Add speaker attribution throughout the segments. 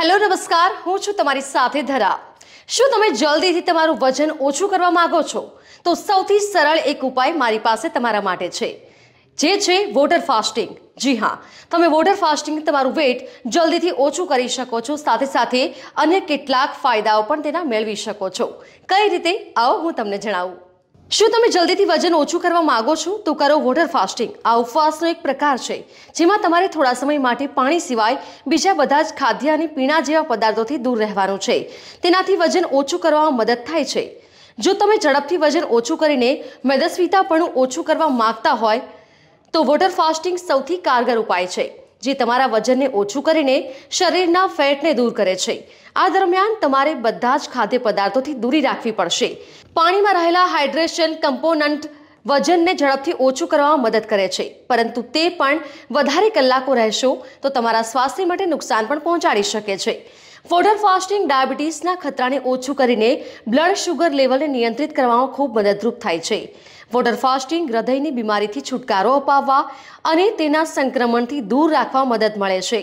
Speaker 1: hello નમસ્કાર હું છું તમારી સાથે ધરા શું તમે જલ્દીથી તમારું વજન ઓછું કરવા માંગો છો તો સૌથી સરળ એક ઉપાય મારી પાસે તમારા માટે છે જે છે વોટર ફાસ્ટિંગ જી હા તમે વોટર ફાસ્ટિંગ તમારું વેટ જલ્દીથી ઓછું કરી શકો છો સાથે સાથે અન્ય કેટલાક ફાયદાઓ પણ તેના મેળવી શકો છો કઈ રીતે આવો હું તમને જણાવું શું તમે જલ્દીથી વજન ઓછું કરવા માગો છો તો કરો વોટર ફાસ્ટિંગ આ ઉપવાસનો એક પ્રકાર છે જેમાં તમારે થોડા સમય માટે પાણી સિવાય બીજા બધા જ ખાદ્ય અને પીણા જેવા પદાર્થોથી દૂર રહેવાનું છે તેનાથી વજન ઓછું કરવામાં મદદ થાય છે જો તમે ઝડપથી વજન ઓછું કરીને પણ ઓછું કરવા માંગતા હોય તો વોટર ફાસ્ટિંગ સૌથી કારગર ઉપાય છે જે તમારા વજનને ઓછું કરીને શરીરના ફેટને દૂર કરે છે આ દરમિયાન તમારે બધા જ ખાદ્ય પદાર્થોથી દૂરી રાખવી પડશે પાણીમાં રહેલા હાઇડ્રેશન કમ્પોનન્ટ વજનને ઝડપથી ઓછું કરવામાં મદદ કરે છે પરંતુ તે પણ વધારે કલાકો રહેશો તો તમારા સ્વાસ્થ્ય માટે નુકસાન પણ પહોંચાડી શકે છે વોટર ફાસ્ટિંગ ડાયાબિટીસના ખતરાને ઓછું કરીને બ્લડ શુગર લેવલને નિયંત્રિત કરવામાં ખૂબ મદદરૂપ થાય છે વોટર ફાસ્ટિંગ હૃદયની બીમારીથી છુટકારો અપાવવા અને તેના સંક્રમણથી દૂર રાખવા મદદ મળે છે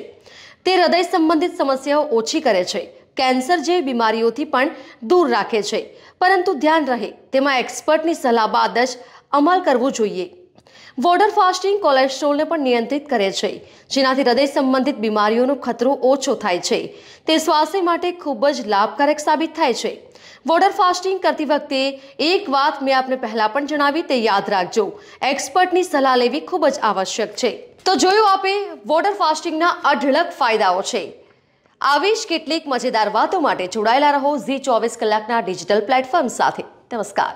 Speaker 1: તે હૃદય સંબંધિત સમસ્યાઓ ઓછી કરે છે કેન્સર જેવી બીમારીઓથી પણ દૂર રાખે છે પરંતુ ધ્યાન રહે તેમાં એક્સપર્ટની સલાહ બાદ જ અમલ કરવો જોઈએ વોટર ફાસ્ટિંગ કોલેસ્ટ્રોલને પણ નિયંત્રિત કરે છે જેનાથી હૃદય સંબંધિત બીમારીઓનો ખતરો ઓછો થાય છે તે સ્વાસ્થ્ય માટે ખૂબ જ લાભકારક સાબિત થાય છે વોટર ફાસ્ટિંગ કરતી વખતે એક વાત મેં આપને પહેલાં પણ જણાવી તે યાદ રાખજો એક્સપર્ટની સલાહ લેવી ખૂબ જ આવશ્યક છે તો જોયું આપે વોટર ફાસ્ટિંગના અઢળક ફાયદાઓ છે આવી જ કેટલીક મજેદાર વાતો માટે જોડાયેલા રહો ઝી ચોવીસ કલાકના ડિજિટલ પ્લેટફોર્મ સાથે નમસ્કાર